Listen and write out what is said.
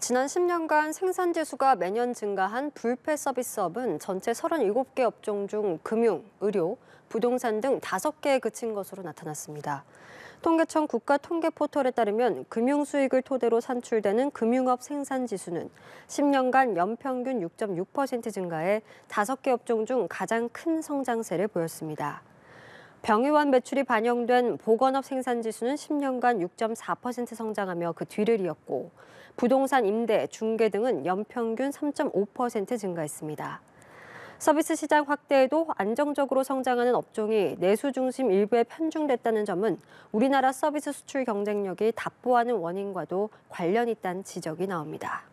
지난 10년간 생산 지수가 매년 증가한 불패 서비스업은 전체 37개 업종 중 금융, 의료, 부동산 등 5개에 그친 것으로 나타났습니다. 통계청 국가통계포털에 따르면 금융 수익을 토대로 산출되는 금융업 생산 지수는 10년간 연평균 6.6% 증가해 5개 업종 중 가장 큰 성장세를 보였습니다. 병의원 매출이 반영된 보건업 생산지수는 10년간 6.4% 성장하며 그 뒤를 이었고 부동산 임대, 중개 등은 연평균 3.5% 증가했습니다. 서비스 시장 확대에도 안정적으로 성장하는 업종이 내수 중심 일부에 편중됐다는 점은 우리나라 서비스 수출 경쟁력이 답보하는 원인과도 관련 있다는 지적이 나옵니다.